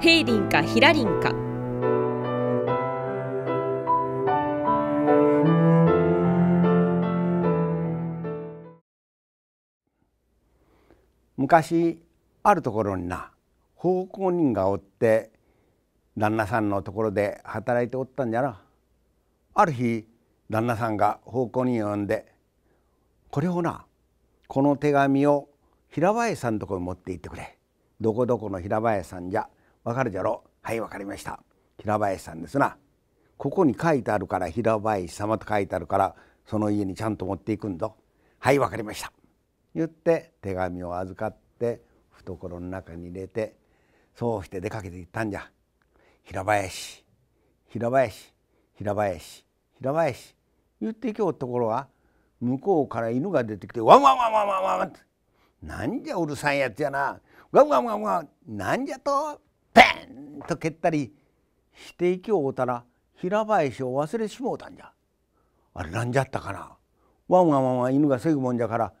ヘイリンかヒラリンか昔あるところにな奉公人がおって旦那さんのところで働いておったんじゃなある日旦那さんが奉公人を呼んでこれをなこの手紙を平林さんのところに持って行ってくれどこどこの平林さんじゃわかるじゃろはいわかりました平林さんですなここに書いてあるから平林様と書いてあるからその家にちゃんと持っていくんぞはいわかりました言って手紙を預かって懐の中に入れてそうして出かけていったんじゃ平林平林平林平林言ってきょうところが向こうから犬が出てきて「ワンワンワンワンワンワン」なんじゃうるさいやつやな。ワンワンワンワン。なんじゃとペンと蹴ったりして息を負うたら平林を忘れしもうたんじゃあれなんじゃったかなワンワンワンワン犬がせぐもんじゃから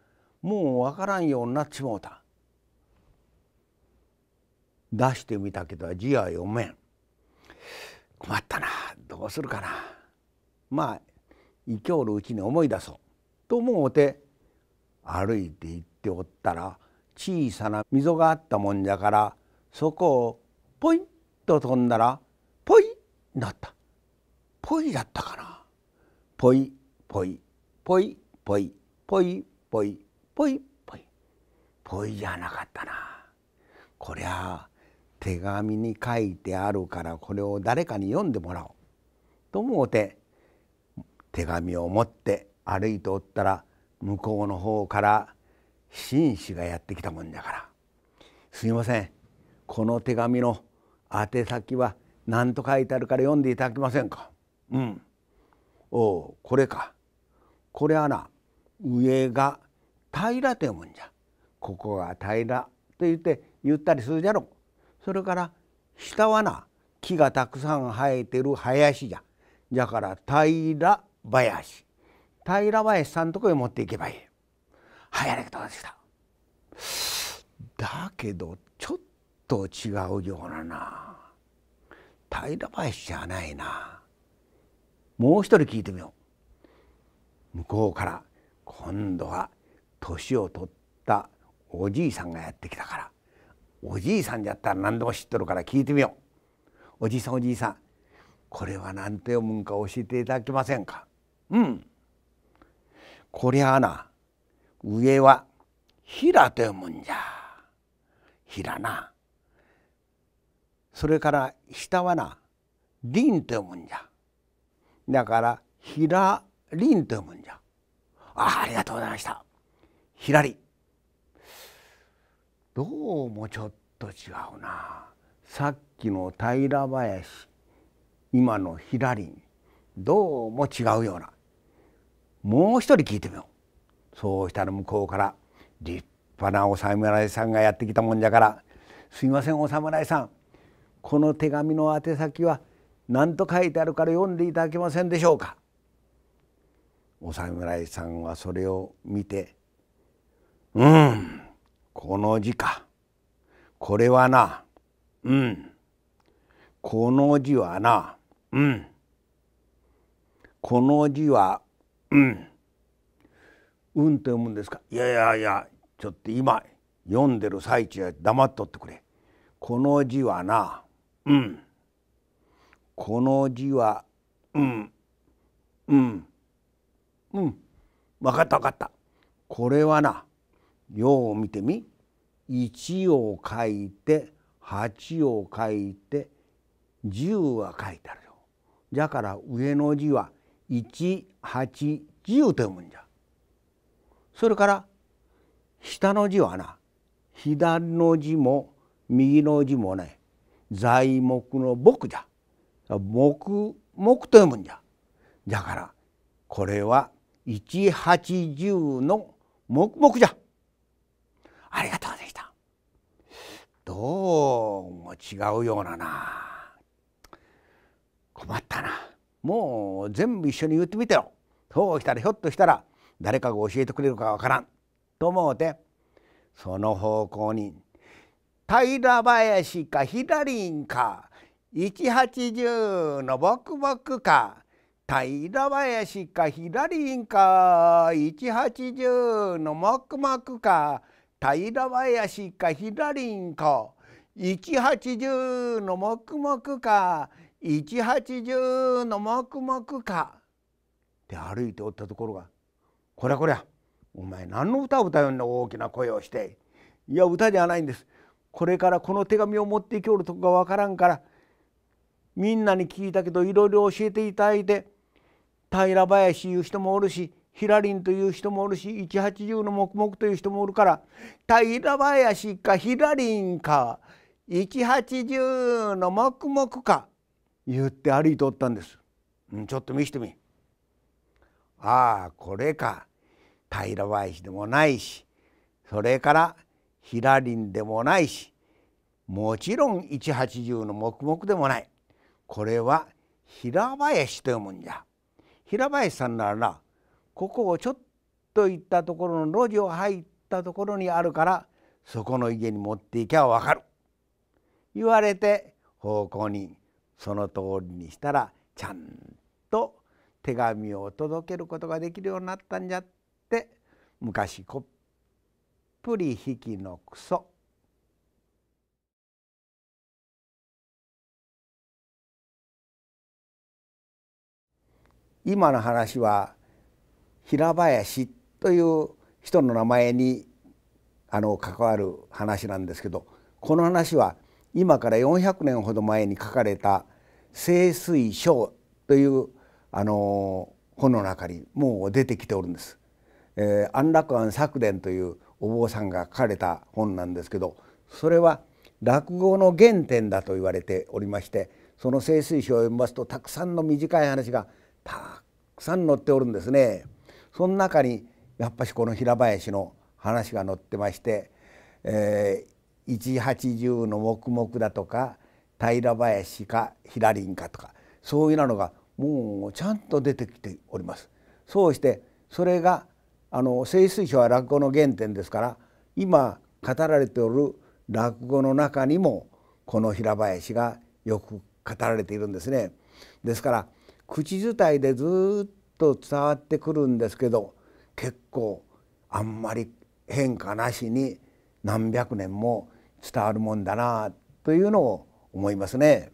もうわからんようになっちもうた出してみたけど字は読めん困ったなどうするかなまあ生きおるうちに思い出そうと思うて歩いて行っておったら小さな溝があったもんじゃからそこをポインと飛んだらポイになったポイだったかなポイポイポイポイポイポイポイポイポイじゃなかったなこりゃ手紙に書いてあるからこれを誰かに読んでもらおうと思うて手紙を持って歩いておったら向こうの方から紳士がやってきたもんだから「すいませんこの手紙の宛先は何と書いてあるから読んでいただけませんか。うん、おお、これか。これはな上が平と読むんじゃ。ここが平と言って言ったりするじゃろ。それから下はな木がたくさん生えてる林じゃ。じゃから平林。平林さんとこへ持っていけばいい。はい、ありがとうございました。だけどちょっと違うようなな平林じゃないなもう一人聞いてみよう向こうから今度は年を取ったおじいさんがやってきたからおじいさんじゃったら何でも知っとるから聞いてみようおじいさんおじいさんこれは何て読むんか教えていただけませんかうんこりゃあな上は平と読むんじゃ平なそれから下はな輪と読むんじゃだから平輪と読むんじゃあありがとうございました平輪どうもちょっと違うなさっきの平林今の平輪どうも違うようなもう一人聞いてみようそうしたら向こうから立派なお侍さんがやってきたもんじゃから「すいませんお侍さんこの手紙の宛先は何と書いてあるから読んでいただけませんでしょうか」お侍さんはそれを見て「うんこの字かこれはなうんこの字はなうんこの字はうんうんと読むんですかいやいやいやちょっと今読んでる最中黙っとってくれこの字はなうん、この字はうんうんうん分かった分かったこれはなよう見てみ1を書いて8を書いて10は書いてあるよ。じゃから上の字は180と読むんじゃ。それから下の字はな左の字も右の字もね材木の木じゃ木木と読むんじゃだからこれは一八十の木木じゃありがとうでしたどうも違うようなな困ったなもう全部一緒に言ってみてよそうしたらひょっとしたら誰かが教えてくれるかわからんと思うてその方向に平林かひらりんか180のぼくぼくか平林かひらりんか180のもくもくか平林かひらりんか180のもくもくか180のもくもくかって歩いておったところが「こりゃこりゃお前何の歌を歌うんだ大きな声をして」いや歌じゃないんですこれからこの手紙を持っていきおるとこが分からんからみんなに聞いたけどいろいろ教えていただいて平林いう人もおるしヒラリンという人もおるし180の黙々という人もおるから平林かヒラリンか180の黙々か言って歩いておったんです。うん、ちょっと見してみ。ああこれか平林でもないしそれからヒラリンでもないしもちろん180の黙々でもないこれは平林と読むんじゃ平林さんならなここをちょっと行ったところの路地を入ったところにあるからそこの家に持っていけばわかる言われて奉公人その通りにしたらちゃんと手紙を届けることができるようになったんじゃって昔コッぷり引きのクソ今の話は平林という人の名前にあの関わる話なんですけどこの話は今から400年ほど前に書かれた「清水章」というあの本の中にもう出てきておるんです。えー、安楽庵作伝というお坊さんが書かれた本なんですけどそれは落語の原点だと言われておりましてその清水書を読みますとたくさんの短い話がたくさん載っておるんですね。その中にやっぱしこの平林の話が載ってまして「えー、一八の黙々」だとか「平林か平林か」とかそういうのがもうちゃんと出てきております。そうしてそれがあの清水書は落語の原点ですから今語られておる落語の中にもこの平林がよく語られているんですね。ですから口伝いでずっと伝わってくるんですけど結構あんまり変化なしに何百年も伝わるもんだなというのを思いますね。